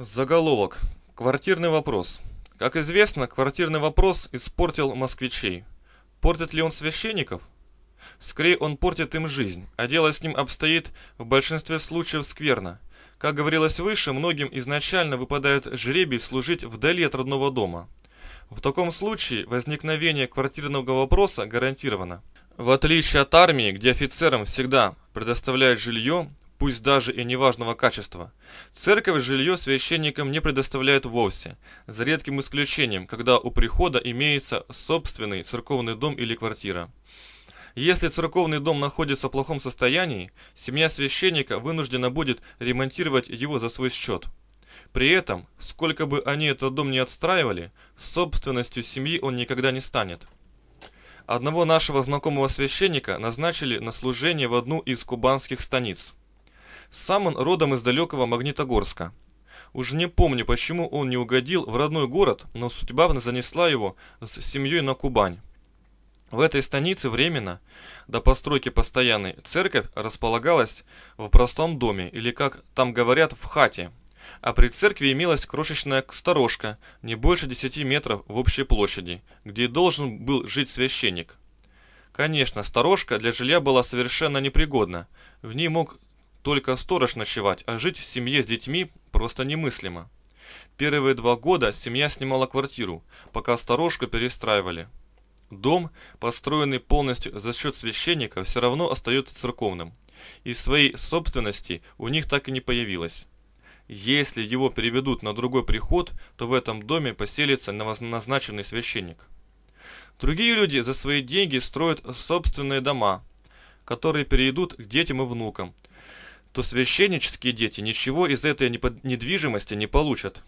Заголовок. Квартирный вопрос. Как известно, квартирный вопрос испортил москвичей. Портит ли он священников? Скорее он портит им жизнь, а дело с ним обстоит в большинстве случаев скверно. Как говорилось выше, многим изначально выпадает жребий служить вдали от родного дома. В таком случае возникновение квартирного вопроса гарантировано. В отличие от армии, где офицерам всегда предоставляют жилье, пусть даже и неважного качества. Церковь жилье священникам не предоставляет вовсе, за редким исключением, когда у прихода имеется собственный церковный дом или квартира. Если церковный дом находится в плохом состоянии, семья священника вынуждена будет ремонтировать его за свой счет. При этом, сколько бы они этот дом не отстраивали, собственностью семьи он никогда не станет. Одного нашего знакомого священника назначили на служение в одну из кубанских станиц – сам он родом из далекого Магнитогорска. Уж не помню, почему он не угодил в родной город, но судьба занесла его с семьей на Кубань. В этой станице временно, до постройки постоянной, церковь располагалась в простом доме, или как там говорят, в хате. А при церкви имелась крошечная сторожка, не больше 10 метров в общей площади, где должен был жить священник. Конечно, сторожка для жилья была совершенно непригодна. В ней мог только сторож ночевать, а жить в семье с детьми просто немыслимо. Первые два года семья снимала квартиру, пока сторожку перестраивали. Дом, построенный полностью за счет священника, все равно остается церковным. И своей собственности у них так и не появилось. Если его переведут на другой приход, то в этом доме поселится новоназначенный священник. Другие люди за свои деньги строят собственные дома, которые перейдут к детям и внукам – то священнические дети ничего из этой недвижимости не получат.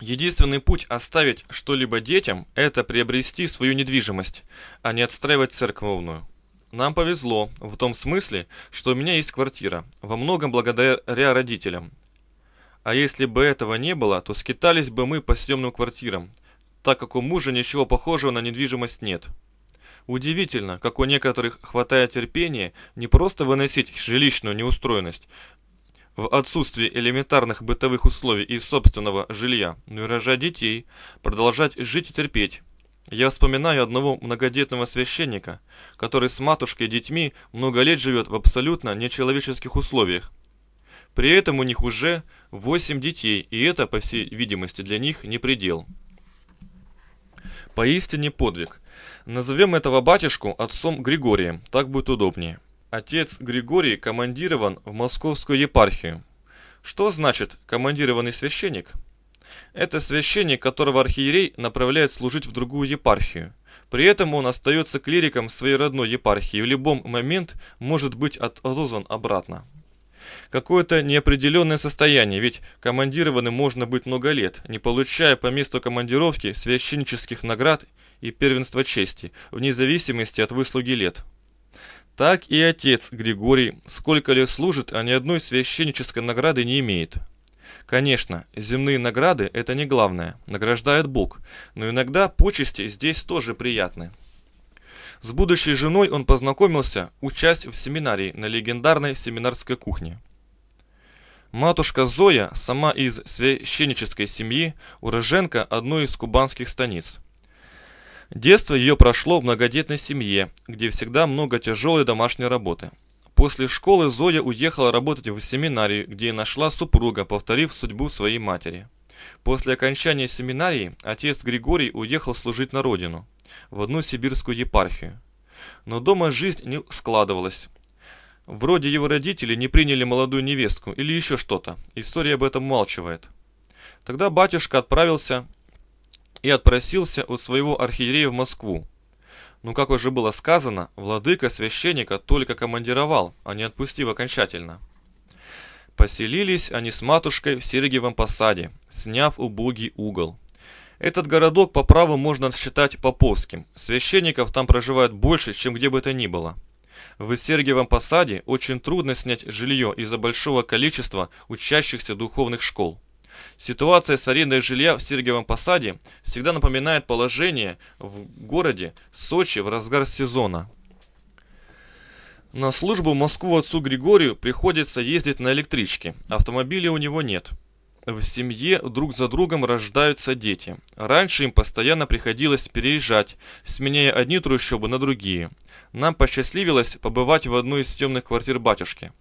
Единственный путь оставить что-либо детям – это приобрести свою недвижимость, а не отстраивать церковную. Нам повезло, в том смысле, что у меня есть квартира, во многом благодаря родителям. А если бы этого не было, то скитались бы мы по съемным квартирам, так как у мужа ничего похожего на недвижимость нет. Удивительно, как у некоторых хватает терпения не просто выносить жилищную неустроенность в отсутствии элементарных бытовых условий и собственного жилья, но и рожать детей, продолжать жить и терпеть. Я вспоминаю одного многодетного священника, который с матушкой и детьми много лет живет в абсолютно нечеловеческих условиях. При этом у них уже 8 детей, и это, по всей видимости, для них не предел. Поистине подвиг – Назовем этого батюшку отцом Григорием, так будет удобнее. Отец Григорий командирован в московскую епархию. Что значит командированный священник? Это священник, которого архиерей направляет служить в другую епархию. При этом он остается клириком своей родной епархии и в любом момент может быть отозван обратно. Какое-то неопределенное состояние, ведь командированным можно быть много лет, не получая по месту командировки священнических наград и первенство чести, вне зависимости от выслуги лет. Так и отец Григорий, сколько лет служит, а ни одной священнической награды не имеет. Конечно, земные награды – это не главное, награждает Бог, но иногда почести здесь тоже приятны. С будущей женой он познакомился, учась в семинарии на легендарной семинарской кухне. Матушка Зоя, сама из священнической семьи, уроженка одной из кубанских станиц – Детство ее прошло в многодетной семье, где всегда много тяжелой домашней работы. После школы Зоя уехала работать в семинарию, где и нашла супруга, повторив судьбу своей матери. После окончания семинарии отец Григорий уехал служить на родину, в одну сибирскую епархию. Но дома жизнь не складывалась. Вроде его родители не приняли молодую невестку или еще что-то, история об этом молчивает. Тогда батюшка отправился и отпросился у своего архиерея в Москву. Но, ну, как уже было сказано, владыка священника только командировал, а не отпустив окончательно. Поселились они с матушкой в Сергиевом посаде, сняв убогий угол. Этот городок по праву можно считать поповским. Священников там проживает больше, чем где бы то ни было. В Сергиевом посаде очень трудно снять жилье из-за большого количества учащихся духовных школ. Ситуация с арендой жилья в Сергиевом Посаде всегда напоминает положение в городе Сочи в разгар сезона. На службу в Москву отцу Григорию приходится ездить на электричке, автомобиля у него нет. В семье друг за другом рождаются дети. Раньше им постоянно приходилось переезжать, сменяя одни трущобы на другие. Нам посчастливилось побывать в одной из темных квартир батюшки.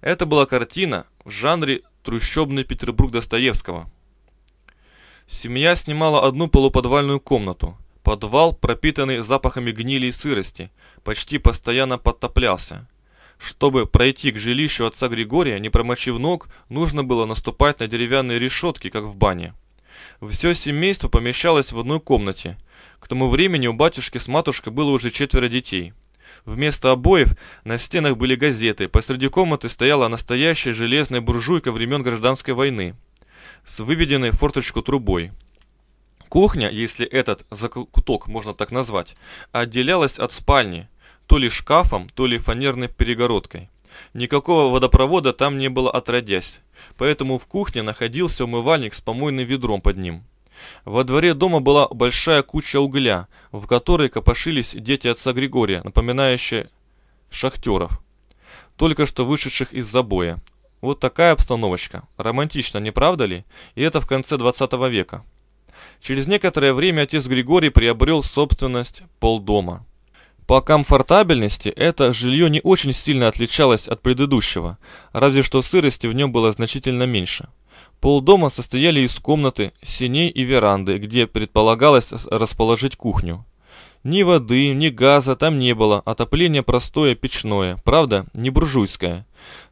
Это была картина в жанре трущобный Петербург Достоевского. Семья снимала одну полуподвальную комнату. Подвал, пропитанный запахами гнили и сырости, почти постоянно подтоплялся. Чтобы пройти к жилищу отца Григория, не промочив ног, нужно было наступать на деревянные решетки, как в бане. Все семейство помещалось в одной комнате. К тому времени у батюшки с матушкой было уже четверо детей – Вместо обоев на стенах были газеты. Посреди комнаты стояла настоящая железная буржуйка времен гражданской войны с выведенной форточку трубой. Кухня, если этот закуток можно так назвать, отделялась от спальни то ли шкафом, то ли фанерной перегородкой. Никакого водопровода там не было отродясь, поэтому в кухне находился умывальник с помойным ведром под ним. Во дворе дома была большая куча угля, в которой копошились дети отца Григория, напоминающие шахтеров, только что вышедших из забоя. Вот такая обстановочка. Романтично, не правда ли? И это в конце 20 века. Через некоторое время отец Григорий приобрел собственность полдома. По комфортабельности это жилье не очень сильно отличалось от предыдущего, разве что сырости в нем было значительно меньше. Полдома состояли из комнаты, синей и веранды, где предполагалось расположить кухню. Ни воды, ни газа там не было, отопление простое, печное, правда, не буржуйское.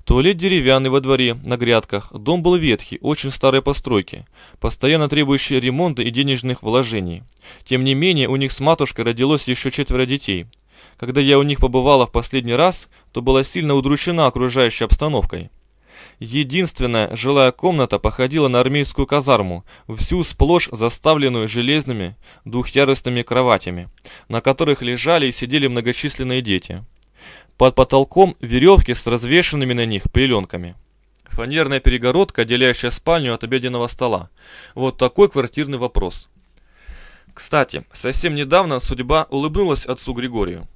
Туалет деревянный во дворе, на грядках, дом был ветхий, очень старой постройки, постоянно требующий ремонта и денежных вложений. Тем не менее, у них с матушкой родилось еще четверо детей. Когда я у них побывала в последний раз, то была сильно удручена окружающей обстановкой. Единственная жилая комната походила на армейскую казарму, всю сплошь заставленную железными двухъярусными кроватями, на которых лежали и сидели многочисленные дети. Под потолком веревки с развешенными на них пеленками. Фанерная перегородка, отделяющая спальню от обеденного стола. Вот такой квартирный вопрос. Кстати, совсем недавно судьба улыбнулась отцу Григорию.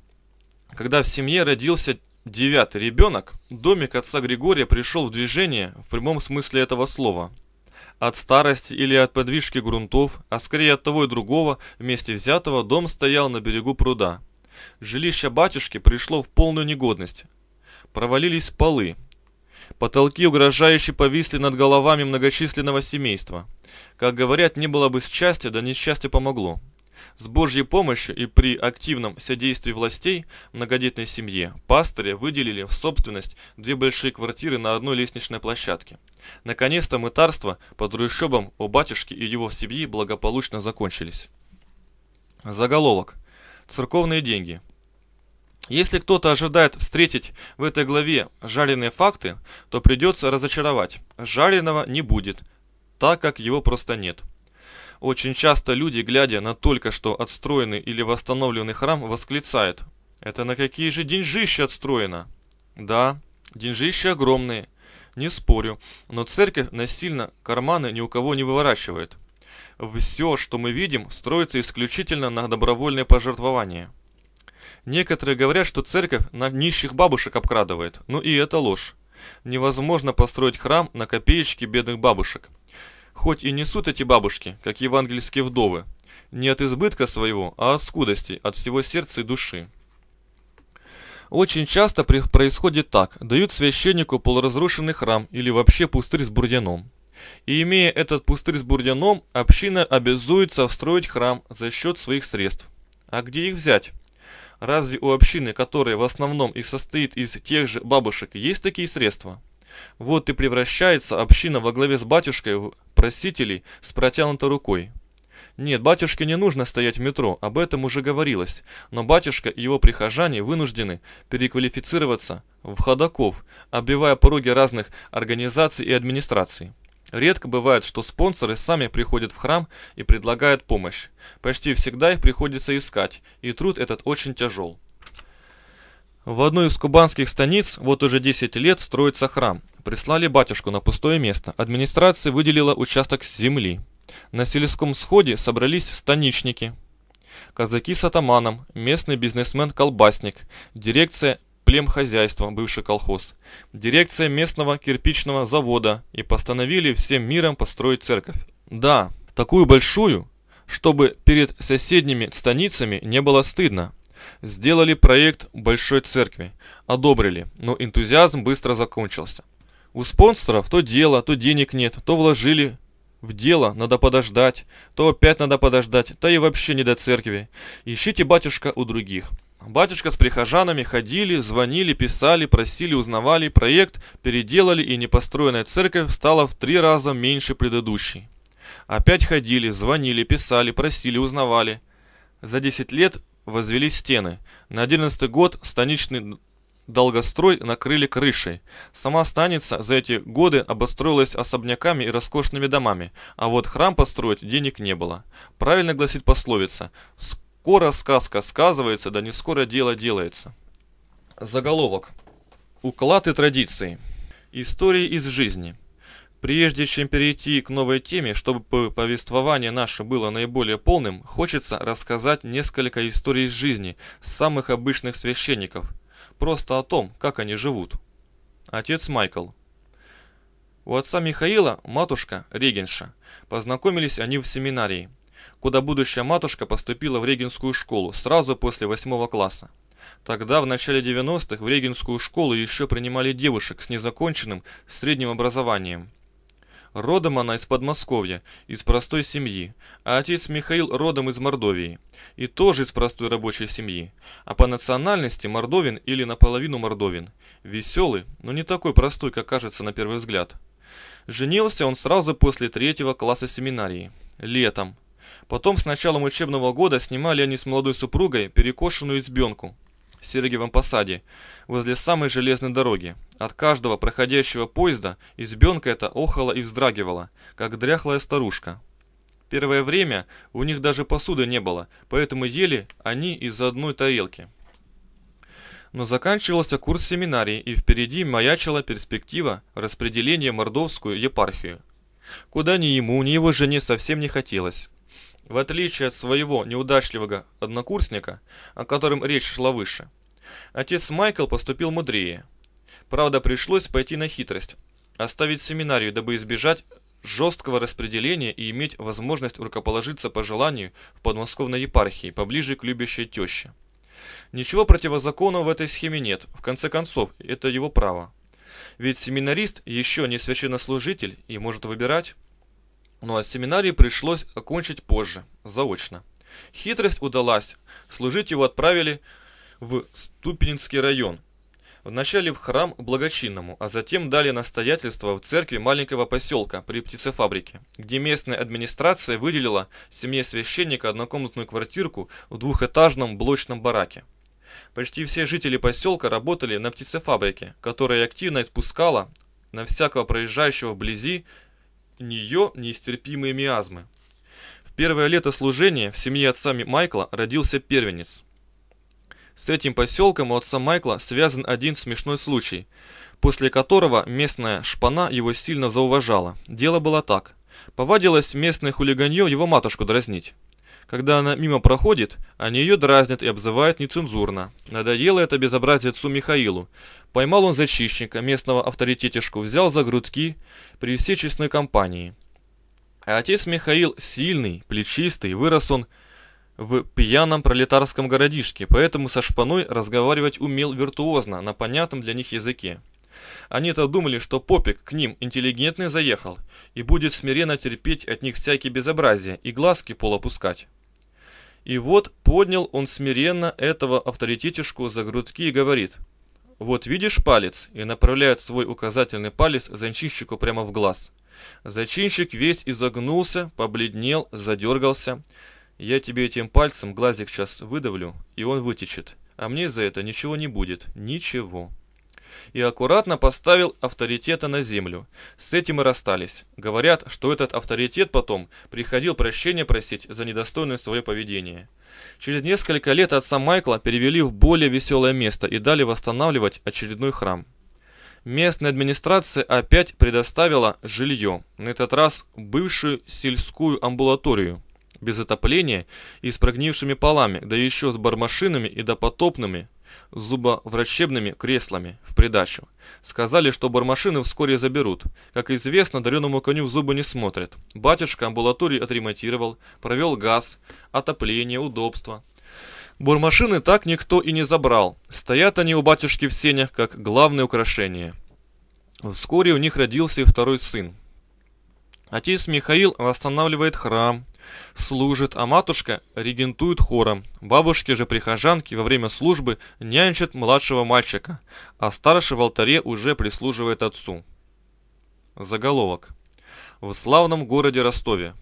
Когда в семье родился Девятый ребенок, домик отца Григория пришел в движение в прямом смысле этого слова. От старости или от подвижки грунтов, а скорее от того и другого, вместе взятого, дом стоял на берегу пруда. Жилище батюшки пришло в полную негодность. Провалились полы. Потолки угрожающе повисли над головами многочисленного семейства. Как говорят, не было бы счастья, да несчастье помогло. С Божьей помощью и при активном содействии властей многодетной семье пастыря выделили в собственность две большие квартиры на одной лестничной площадке. Наконец-то мытарство под Рущобом у батюшки и его семьи благополучно закончились. Заголовок. Церковные деньги. Если кто-то ожидает встретить в этой главе жареные факты, то придется разочаровать. Жареного не будет, так как его просто нет. Очень часто люди, глядя на только что отстроенный или восстановленный храм, восклицают «Это на какие же деньжища отстроено?» Да, деньжища огромные, не спорю, но церковь насильно карманы ни у кого не выворачивает. Все, что мы видим, строится исключительно на добровольное пожертвование. Некоторые говорят, что церковь на нищих бабушек обкрадывает, Но и это ложь. Невозможно построить храм на копеечки бедных бабушек – Хоть и несут эти бабушки, как евангельские вдовы, не от избытка своего, а от скудости, от всего сердца и души. Очень часто происходит так, дают священнику полуразрушенный храм или вообще пустырь с бурьяном. И имея этот пустырь с бурьяном, община обязуется встроить храм за счет своих средств. А где их взять? Разве у общины, которая в основном и состоит из тех же бабушек, есть такие средства? Вот и превращается община во главе с батюшкой просителей с протянутой рукой. Нет, батюшке не нужно стоять в метро, об этом уже говорилось, но батюшка и его прихожане вынуждены переквалифицироваться в ходаков, оббивая пороги разных организаций и администраций. Редко бывает, что спонсоры сами приходят в храм и предлагают помощь. Почти всегда их приходится искать, и труд этот очень тяжел. В одной из кубанских станиц вот уже 10 лет строится храм. Прислали батюшку на пустое место. Администрация выделила участок с земли. На сельском сходе собрались станичники. Казаки с атаманом, местный бизнесмен-колбасник, дирекция племхозяйства, бывший колхоз, дирекция местного кирпичного завода и постановили всем миром построить церковь. Да, такую большую, чтобы перед соседними станицами не было стыдно. Сделали проект большой церкви, одобрили, но энтузиазм быстро закончился. У спонсоров то дело, то денег нет, то вложили в дело, надо подождать, то опять надо подождать, то и вообще не до церкви. Ищите батюшка у других. Батюшка с прихожанами ходили, звонили, писали, просили, узнавали, проект переделали и непостроенная церковь стала в три раза меньше предыдущей. Опять ходили, звонили, писали, просили, узнавали. За 10 лет возвели стены. На одиннадцатый год станичный долгострой накрыли крышей. Сама станица за эти годы обостроилась особняками и роскошными домами, а вот храм построить денег не было. Правильно гласит пословица «Скоро сказка сказывается, да не скоро дело делается». Заголовок. Уклад и традиции. Истории из жизни. Прежде чем перейти к новой теме, чтобы повествование наше было наиболее полным, хочется рассказать несколько историй из жизни самых обычных священников, просто о том, как они живут. Отец Майкл. У отца Михаила матушка Регенша. Познакомились они в семинарии, куда будущая матушка поступила в Регенскую школу сразу после восьмого класса. Тогда, в начале 90-х, в Регенскую школу еще принимали девушек с незаконченным средним образованием – Родом она из Подмосковья, из простой семьи, а отец Михаил родом из Мордовии, и тоже из простой рабочей семьи, а по национальности мордовин или наполовину мордовин. Веселый, но не такой простой, как кажется на первый взгляд. Женился он сразу после третьего класса семинарии, летом. Потом с началом учебного года снимали они с молодой супругой перекошенную избенку – в Сергиевом посаде, возле самой железной дороги. От каждого проходящего поезда избенка эта охала и вздрагивала, как дряхлая старушка. Первое время у них даже посуды не было, поэтому ели они из одной тарелки. Но заканчивался курс семинарии, и впереди маячила перспектива распределения мордовскую епархию. Куда ни ему, ни его жене совсем не хотелось в отличие от своего неудачливого однокурсника, о котором речь шла выше. Отец Майкл поступил мудрее. Правда, пришлось пойти на хитрость, оставить семинарию, дабы избежать жесткого распределения и иметь возможность рукоположиться по желанию в подмосковной епархии, поближе к любящей теще. Ничего противозаконного в этой схеме нет, в конце концов, это его право. Ведь семинарист еще не священнослужитель и может выбирать... Ну а семинарии пришлось окончить позже, заочно. Хитрость удалась, служить его отправили в Ступининский район. Вначале в храм благочинному, а затем дали настоятельство в церкви маленького поселка при птицефабрике, где местная администрация выделила семье священника однокомнатную квартирку в двухэтажном блочном бараке. Почти все жители поселка работали на птицефабрике, которая активно испускала на всякого проезжающего вблизи нее неистерпимые миазмы. В первое лето служения в семье отца Майкла родился первенец. С этим поселком у отца Майкла связан один смешной случай, после которого местная шпана его сильно зауважала. Дело было так. Повадилось местное хулиганье его матушку дразнить. Когда она мимо проходит, они ее дразнят и обзывают нецензурно. Надоело это безобразие Михаилу. Поймал он зачищника, местного авторитетишку, взял за грудки при честной компании. А отец Михаил сильный, плечистый, вырос он в пьяном пролетарском городишке, поэтому со шпаной разговаривать умел виртуозно, на понятном для них языке. Они-то думали, что попик к ним интеллигентный заехал и будет смиренно терпеть от них всякие безобразия и глазки полопускать. И вот поднял он смиренно этого авторитетишку за грудки и говорит. «Вот видишь палец?» и направляет свой указательный палец зачинщику прямо в глаз. Зачинщик весь изогнулся, побледнел, задергался. «Я тебе этим пальцем глазик сейчас выдавлю, и он вытечет. А мне за это ничего не будет. Ничего» и аккуратно поставил авторитета на землю. С этим и расстались. Говорят, что этот авторитет потом приходил прощения просить за недостойное свое поведение. Через несколько лет отца Майкла перевели в более веселое место и дали восстанавливать очередной храм. Местная администрация опять предоставила жилье, на этот раз бывшую сельскую амбулаторию, без отопления и с прогнившими полами, да еще с бармашинами и допотопными, зубоврачебными креслами в придачу. Сказали, что бармашины вскоре заберут. Как известно, дареному коню в зубы не смотрят. Батюшка амбулаторию отремонтировал, провел газ, отопление, удобство. Бурмашины так никто и не забрал. Стоят они у батюшки в сенях, как главное украшение. Вскоре у них родился и второй сын. Отец Михаил восстанавливает храм, служит, а матушка регентует хором. Бабушки же прихожанки во время службы нянчат младшего мальчика, а старший в алтаре уже прислуживает отцу. Заголовок. В славном городе Ростове.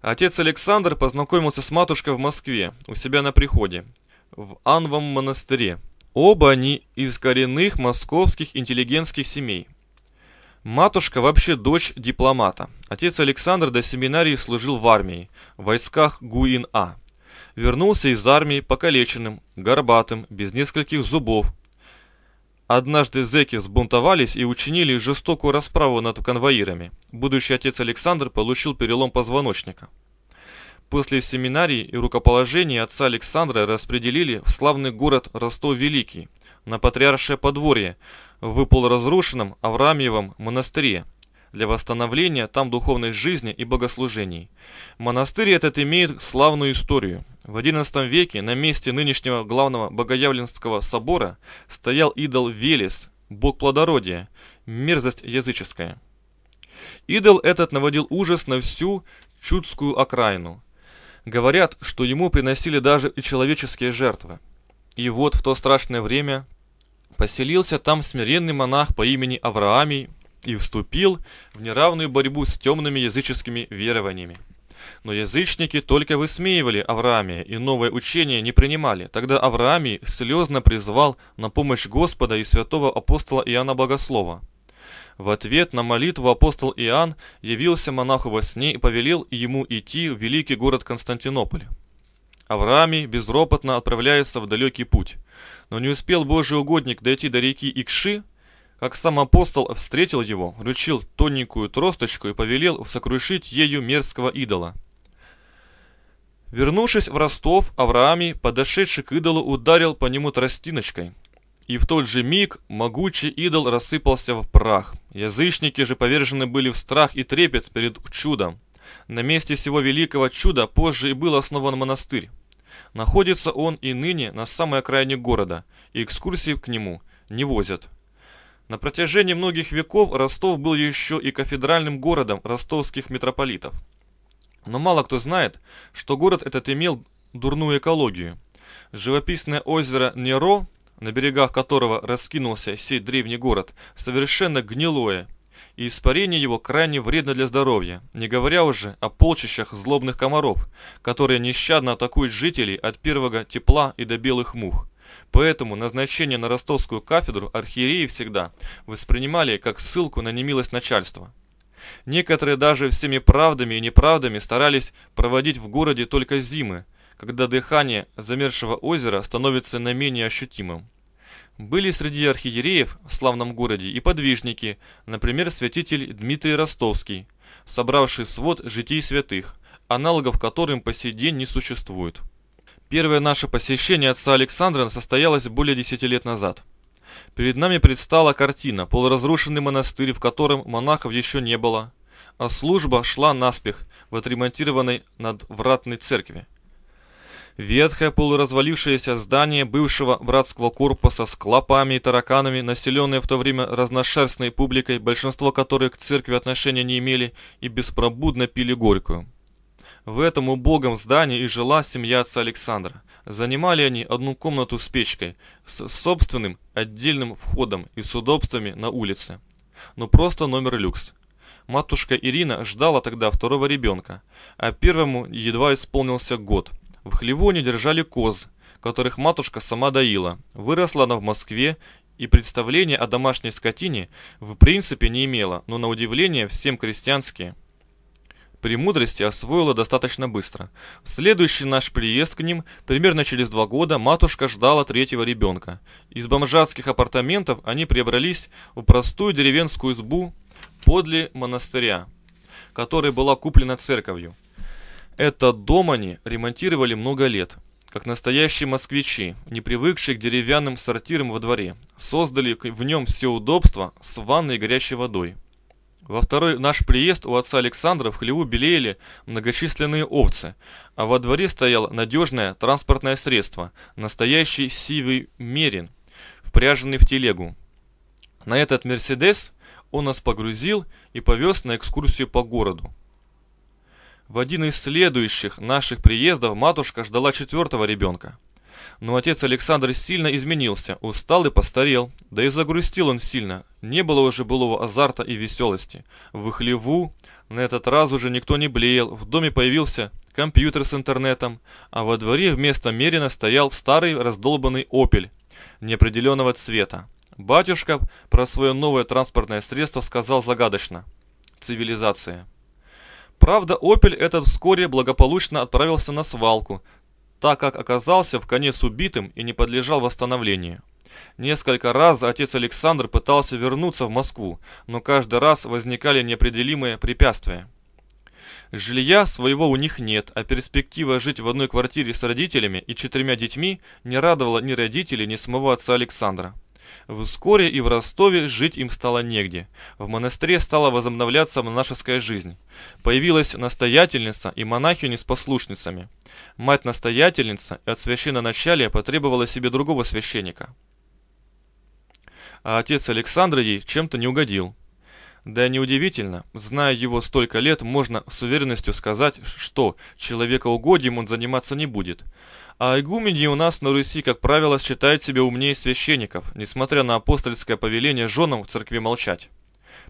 Отец Александр познакомился с матушкой в Москве, у себя на приходе, в Анвом монастыре. Оба они из коренных московских интеллигентских семей. Матушка вообще дочь дипломата. Отец Александр до семинарии служил в армии, в войсках Гуин-А. Вернулся из армии покалеченным, горбатым, без нескольких зубов. Однажды зеки сбунтовались и учинили жестокую расправу над конвоирами. Будущий отец Александр получил перелом позвоночника. После семинарии и рукоположения отца Александра распределили в славный город Ростов-Великий на патриаршее подворье – в полуразрушенном Авраамьевом монастыре для восстановления там духовной жизни и богослужений. Монастырь этот имеет славную историю. В XI веке на месте нынешнего главного Богоявленского собора стоял идол Велес, бог плодородия, мерзость языческая. Идол этот наводил ужас на всю чудскую окраину. Говорят, что ему приносили даже и человеческие жертвы. И вот в то страшное время Поселился там смиренный монах по имени Авраамий и вступил в неравную борьбу с темными языческими верованиями. Но язычники только высмеивали Авраамия и новое учение не принимали. Тогда Авраамий слезно призвал на помощь Господа и святого апостола Иоанна Богослова. В ответ на молитву апостол Иоанн явился монаху во сне и повелел ему идти в великий город Константинополь. Авраамий безропотно отправляется в далекий путь. Но не успел Божий угодник дойти до реки Икши, как сам апостол встретил его, вручил тоненькую тросточку и повелел сокрушить ею мерзкого идола. Вернувшись в Ростов, Авраамий, подошедший к идолу, ударил по нему тростиночкой. И в тот же миг могучий идол рассыпался в прах. Язычники же повержены были в страх и трепет перед чудом. На месте всего великого чуда позже и был основан монастырь. Находится он и ныне на самой окраине города, и экскурсии к нему не возят. На протяжении многих веков Ростов был еще и кафедральным городом ростовских митрополитов. Но мало кто знает, что город этот имел дурную экологию. Живописное озеро Неро, на берегах которого раскинулся сей древний город, совершенно гнилое и испарение его крайне вредно для здоровья, не говоря уже о полчищах злобных комаров, которые нещадно атакуют жителей от первого тепла и до белых мух. Поэтому назначение на ростовскую кафедру архиереи всегда воспринимали как ссылку на немилость начальства. Некоторые даже всеми правдами и неправдами старались проводить в городе только зимы, когда дыхание замерзшего озера становится на менее ощутимым. Были среди архиереев в славном городе и подвижники, например, святитель Дмитрий Ростовский, собравший свод житий святых, аналогов которым по сей день не существует. Первое наше посещение отца Александра состоялось более десяти лет назад. Перед нами предстала картина, полуразрушенный монастырь, в котором монахов еще не было, а служба шла наспех в отремонтированной надвратной церкви. Ветхое полуразвалившееся здание бывшего братского корпуса с клопами и тараканами, населенное в то время разношерстной публикой, большинство которой к церкви отношения не имели и беспробудно пили горькую. В этом убогом здании и жила семья отца Александра. Занимали они одну комнату с печкой, с собственным отдельным входом и с удобствами на улице. Но просто номер люкс. Матушка Ирина ждала тогда второго ребенка, а первому едва исполнился год – в Хлевоне держали коз, которых матушка сама доила. Выросла она в Москве и представления о домашней скотине в принципе не имела, но на удивление всем крестьянские премудрости освоила достаточно быстро. В следующий наш приезд к ним, примерно через два года, матушка ждала третьего ребенка. Из бомжатских апартаментов они преобрались в простую деревенскую избу подле монастыря, которая была куплена церковью. Этот дом они ремонтировали много лет. Как настоящие москвичи, не привыкшие к деревянным сортирам во дворе, создали в нем все удобства с ванной и горячей водой. Во второй наш приезд у отца Александра в хлеву белели многочисленные овцы, а во дворе стояло надежное транспортное средство, настоящий сивый мерин, впряженный в телегу. На этот «Мерседес» он нас погрузил и повез на экскурсию по городу. В один из следующих наших приездов матушка ждала четвертого ребенка. Но отец Александр сильно изменился, устал и постарел, да и загрустил он сильно. Не было уже былого азарта и веселости. В их на этот раз уже никто не блеял, в доме появился компьютер с интернетом, а во дворе вместо Мерина стоял старый раздолбанный «Опель» неопределенного цвета. Батюшка про свое новое транспортное средство сказал загадочно. Цивилизация. Правда, «Опель» этот вскоре благополучно отправился на свалку, так как оказался в конец убитым и не подлежал восстановлению. Несколько раз отец Александр пытался вернуться в Москву, но каждый раз возникали неопределимые препятствия. Жилья своего у них нет, а перспектива жить в одной квартире с родителями и четырьмя детьми не радовала ни родителей, ни самого отца Александра. Вскоре и в Ростове жить им стало негде. В монастыре стала возобновляться монашеская жизнь. Появилась настоятельница и монахини с послушницами. Мать-настоятельница от священноначалия потребовала себе другого священника. А отец Александра ей чем-то не угодил. Да неудивительно, зная его столько лет, можно с уверенностью сказать, что человекоугодием он заниматься не будет. А игумени у нас на Руси, как правило, считают себя умнее священников, несмотря на апостольское повеление женам в церкви молчать.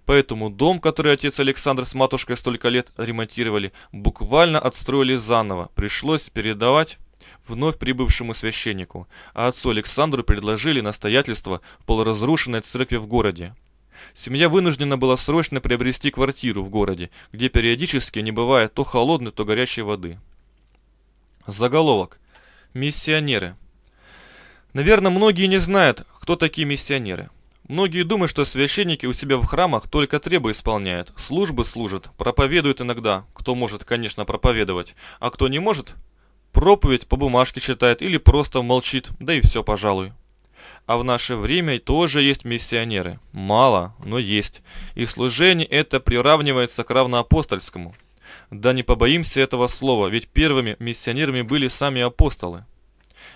Поэтому дом, который отец Александр с матушкой столько лет ремонтировали, буквально отстроили заново, пришлось передавать вновь прибывшему священнику, а отцу Александру предложили настоятельство в полуразрушенной церкви в городе, Семья вынуждена была срочно приобрести квартиру в городе, где периодически не бывает то холодной, то горячей воды. Заголовок. Миссионеры. Наверное, многие не знают, кто такие миссионеры. Многие думают, что священники у себя в храмах только требы исполняют, службы служат, проповедуют иногда, кто может, конечно, проповедовать, а кто не может, проповедь по бумажке читает или просто молчит, да и все, пожалуй. А в наше время тоже есть миссионеры. Мало, но есть. И служение это приравнивается к равноапостольскому. Да не побоимся этого слова, ведь первыми миссионерами были сами апостолы.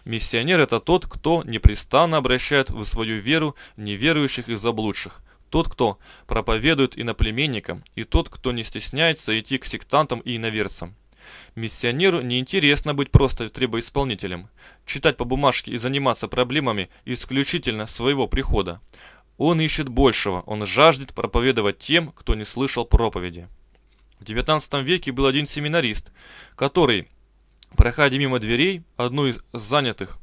Миссионер – это тот, кто непрестанно обращает в свою веру неверующих и заблудших. Тот, кто проповедует иноплеменникам, и тот, кто не стесняется идти к сектантам и иноверцам. Миссионеру неинтересно быть просто требоисполнителем, читать по бумажке и заниматься проблемами исключительно своего прихода. Он ищет большего, он жаждет проповедовать тем, кто не слышал проповеди. В XIX веке был один семинарист, который, проходя мимо дверей, одну из занятых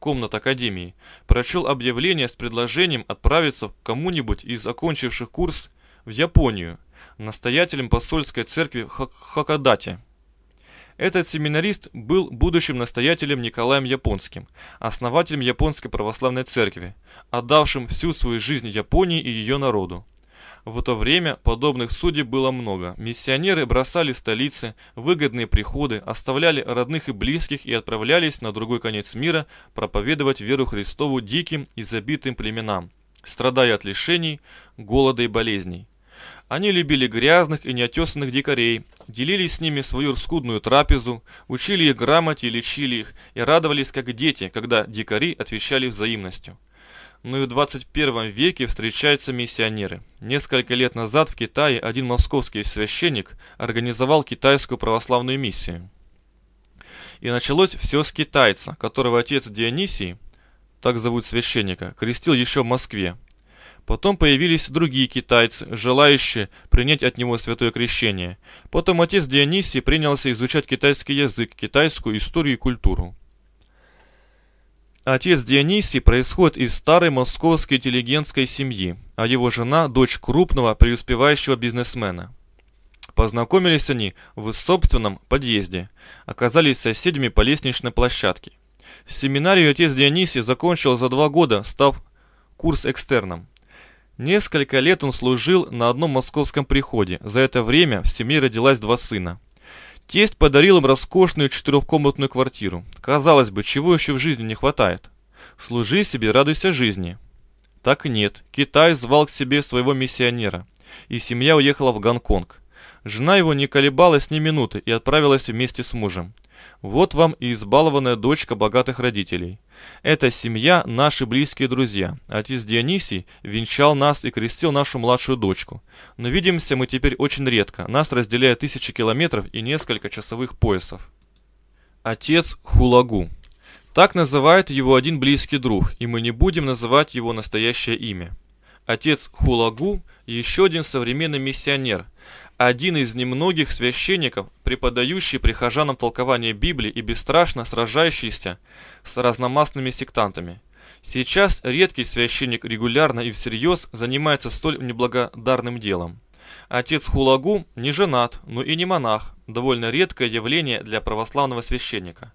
комнат Академии, прочел объявление с предложением отправиться к кому-нибудь из окончивших курс в Японию, настоятелем посольской церкви Хак этот семинарист был будущим настоятелем Николаем Японским, основателем Японской Православной Церкви, отдавшим всю свою жизнь Японии и ее народу. В то время подобных судей было много. Миссионеры бросали столицы, выгодные приходы, оставляли родных и близких и отправлялись на другой конец мира проповедовать веру Христову диким и забитым племенам, страдая от лишений, голода и болезней. Они любили грязных и неотесанных дикарей, делились с ними свою скудную трапезу, учили их грамоте и лечили их, и радовались как дети, когда дикари отвечали взаимностью. Но ну и в 21 веке встречаются миссионеры. Несколько лет назад в Китае один московский священник организовал китайскую православную миссию. И началось все с китайца, которого отец Дионисий, так зовут священника, крестил еще в Москве – Потом появились другие китайцы, желающие принять от него святое крещение. Потом отец Дионисий принялся изучать китайский язык, китайскую историю и культуру. Отец Дионисий происходит из старой московской интеллигентской семьи, а его жена – дочь крупного преуспевающего бизнесмена. Познакомились они в собственном подъезде, оказались соседями по лестничной площадке. Семинарию отец Дионисий закончил за два года, став курс экстерном. Несколько лет он служил на одном московском приходе. За это время в семье родилась два сына. Тесть подарил им роскошную четырехкомнатную квартиру. Казалось бы, чего еще в жизни не хватает? Служи себе, радуйся жизни. Так нет. Китай звал к себе своего миссионера. И семья уехала в Гонконг. Жена его не колебалась ни минуты и отправилась вместе с мужем. Вот вам и избалованная дочка богатых родителей. Эта семья – наши близкие друзья. Отец Дионисий венчал нас и крестил нашу младшую дочку. Но видимся мы теперь очень редко. Нас разделяют тысячи километров и несколько часовых поясов. Отец Хулагу. Так называет его один близкий друг, и мы не будем называть его настоящее имя. Отец Хулагу – еще один современный миссионер – один из немногих священников, преподающий прихожанам толкование Библии и бесстрашно сражающийся с разномастными сектантами. Сейчас редкий священник регулярно и всерьез занимается столь неблагодарным делом. Отец Хулагу не женат, но и не монах, довольно редкое явление для православного священника.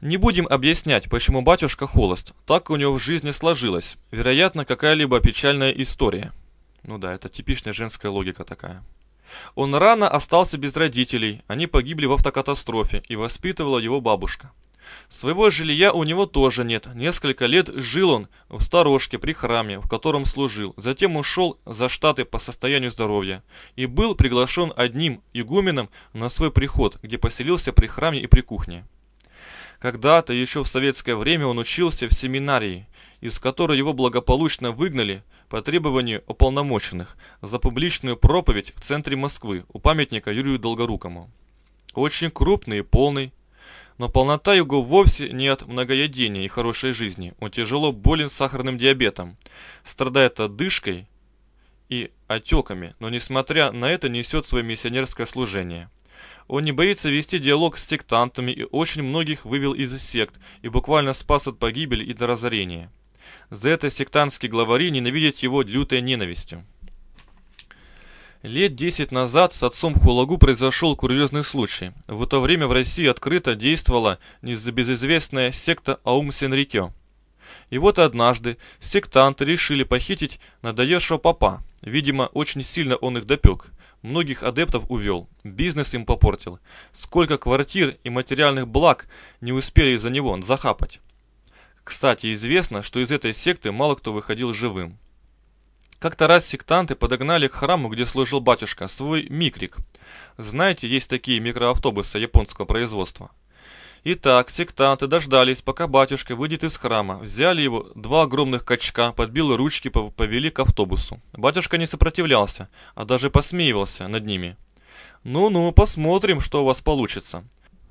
Не будем объяснять, почему батюшка холост, так у него в жизни сложилось, вероятно, какая-либо печальная история – ну да, это типичная женская логика такая. Он рано остался без родителей, они погибли в автокатастрофе, и воспитывала его бабушка. Своего жилья у него тоже нет. Несколько лет жил он в сторожке при храме, в котором служил. Затем ушел за Штаты по состоянию здоровья. И был приглашен одним игуменом на свой приход, где поселился при храме и при кухне. Когда-то еще в советское время он учился в семинарии, из которой его благополучно выгнали – по требованию уполномоченных за публичную проповедь в центре Москвы у памятника Юрию Долгорукому. Очень крупный и полный, но полнота его вовсе не от многоедения и хорошей жизни. Он тяжело болен сахарным диабетом, страдает отдышкой и отеками, но несмотря на это несет свое миссионерское служение. Он не боится вести диалог с сектантами и очень многих вывел из сект и буквально спас от погибели и до разорения. За это сектантские главари ненавидят его лютой ненавистью. Лет десять назад с отцом Хулагу произошел курьезный случай. В то время в России открыто действовала небезызвестная секта Аум Сенрикё. И вот однажды сектанты решили похитить надоевшего папа. Видимо, очень сильно он их допек. Многих адептов увел, бизнес им попортил. Сколько квартир и материальных благ не успели за него захапать. Кстати, известно, что из этой секты мало кто выходил живым. Как-то раз сектанты подогнали к храму, где служил батюшка, свой микрик. Знаете, есть такие микроавтобусы японского производства. Итак, сектанты дождались, пока батюшка выйдет из храма. Взяли его, два огромных качка, подбили ручки, повели к автобусу. Батюшка не сопротивлялся, а даже посмеивался над ними. «Ну-ну, посмотрим, что у вас получится».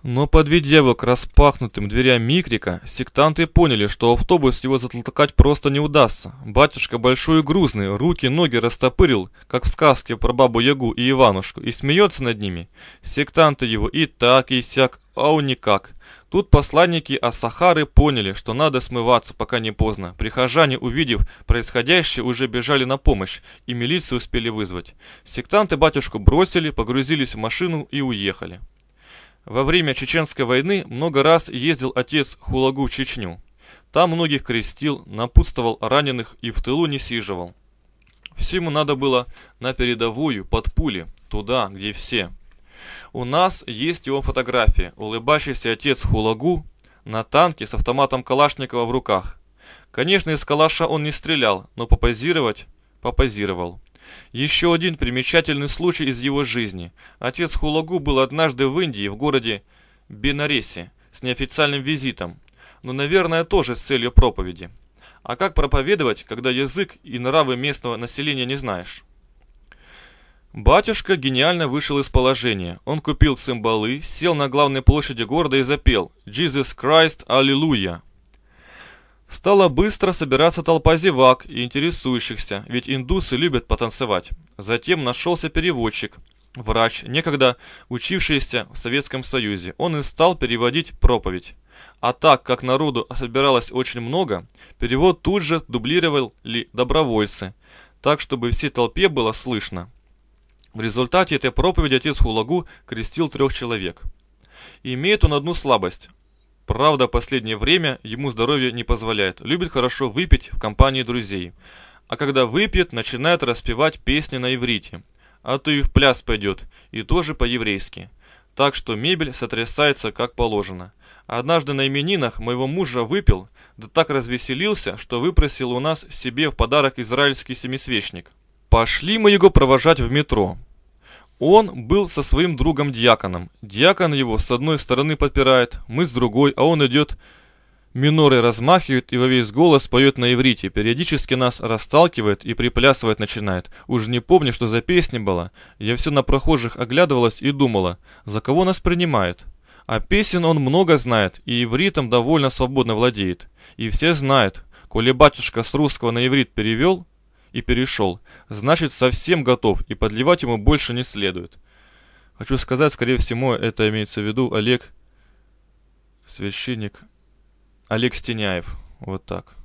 Но подведя к распахнутым дверям Микрика, сектанты поняли, что автобус его затолкать просто не удастся. Батюшка большой и грузный, руки-ноги растопырил, как в сказке про бабу Ягу и Иванушку, и смеется над ними. Сектанты его и так, и сяк, а он никак. Тут посланники Асахары поняли, что надо смываться, пока не поздно. Прихожане, увидев происходящее, уже бежали на помощь, и милицию успели вызвать. Сектанты батюшку бросили, погрузились в машину и уехали. Во время Чеченской войны много раз ездил отец Хулагу в Чечню. Там многих крестил, напутствовал раненых и в тылу не сиживал. Всему надо было на передовую, под пули, туда, где все. У нас есть его фотография, улыбающийся отец Хулагу на танке с автоматом Калашникова в руках. Конечно, из калаша он не стрелял, но попозировать попозировал. Еще один примечательный случай из его жизни. Отец Хулагу был однажды в Индии, в городе Бенаресе, с неофициальным визитом, но, наверное, тоже с целью проповеди. А как проповедовать, когда язык и нравы местного населения не знаешь? Батюшка гениально вышел из положения. Он купил цимбалы, сел на главной площади города и запел «Jesus Christ, Аллилуйя!» Стала быстро собираться толпа зевак и интересующихся, ведь индусы любят потанцевать. Затем нашелся переводчик, врач, некогда учившийся в Советском Союзе. Он и стал переводить проповедь. А так как народу собиралось очень много, перевод тут же дублировали добровольцы, так чтобы всей толпе было слышно. В результате этой проповеди отец Хулагу крестил трех человек. И имеет он одну слабость – Правда, последнее время ему здоровье не позволяет. Любит хорошо выпить в компании друзей. А когда выпьет, начинает распевать песни на иврите. А то и в пляс пойдет, и тоже по-еврейски. Так что мебель сотрясается как положено. Однажды на именинах моего мужа выпил, да так развеселился, что выпросил у нас себе в подарок израильский семисвечник. Пошли мы его провожать в метро. Он был со своим другом-диаконом. Диакон его с одной стороны подпирает, мы с другой, а он идет, миноры размахивает и во весь голос поет на иврите, периодически нас расталкивает и приплясывать начинает. Уж не помню, что за песня была. Я все на прохожих оглядывалась и думала, за кого нас принимает. А песен он много знает и ивритом довольно свободно владеет. И все знают, коли батюшка с русского на иврит перевел, и перешел. Значит, совсем готов, и подливать ему больше не следует. Хочу сказать, скорее всего, это имеется в виду Олег... Священник... Олег Стеняев. Вот так.